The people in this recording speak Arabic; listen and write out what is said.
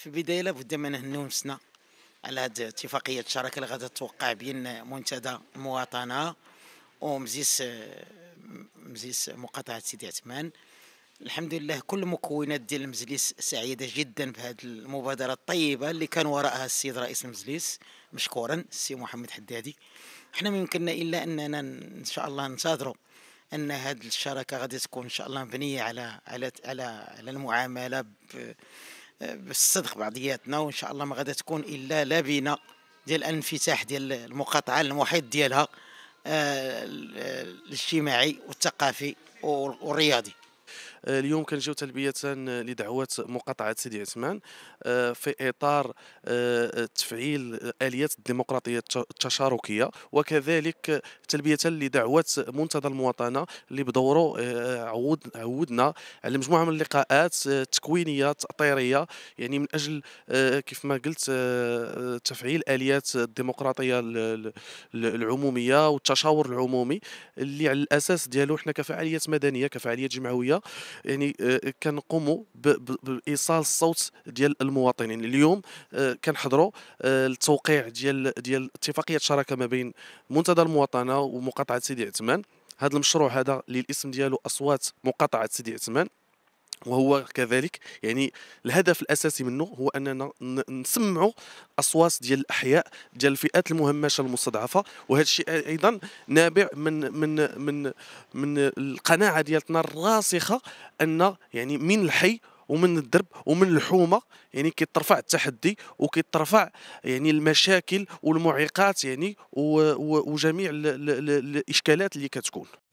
في البدايه لابد من ننوسنا على هذه اتفاقيه الشراكه اللي غادا توقع بين منتدى المواطنه ومجلس مجلس مقاطعه سيدي عثمان الحمد لله كل مكونات ديال المجلس سعيده جدا بهذه المبادره الطيبه اللي كان وراءها السيد رئيس المجلس مشكورا السي محمد حدادي حنا ما يمكننا الا اننا ان شاء الله ننتظروا ان هذه الشراكه غادي تكون ان شاء الله مبنيه على على على على المعامله بالصدق بعضياتنا وان شاء الله ما غادا تكون الا لبنه ديال الانفتاح ديال المقاطعه المحيط ديالها آه، آه، الاجتماعي والثقافي والرياضي آه، اليوم كنجيو تلبيه لدعوه مقاطعه سيدي عثمان آه، في اطار آه، تفعيل اليات الديمقراطيه التشاركيه وكذلك تلبيه لدعوه منتدى المواطنه اللي بدوره عود عودنا على مجموعه من اللقاءات تكوينيه تاطيريه يعني من اجل كيف ما قلت تفعيل اليات الديمقراطيه العموميه والتشاور العمومي اللي على الاساس ديالو احنا كفعاليات مدنيه كفعاليات جمعويه يعني آه، كنقوموا بايصال الصوت ديال المواطنين اليوم آه، كنحضروا آه، التوقيع ديال ديال اتفاقيه شراكه ما بين منتدى المواطنه ومقاطعه سيدي عثمان هذا المشروع هذا اللي الاسم ديالو اصوات مقاطعه سيدي عثمان وهو كذلك يعني الهدف الاساسي منه هو اننا نسمعوا اصوات ديال الاحياء ديال الفئات المهمشه المستضعفه وهذا الشيء ايضا نابع من من من من القناعه ديالتنا الراسخه ان يعني من الحي ومن الدرب ومن الحومه يعني كيترفع التحدي وكيترفع يعني المشاكل والمعيقات يعني وجميع الاشكالات اللي كتكون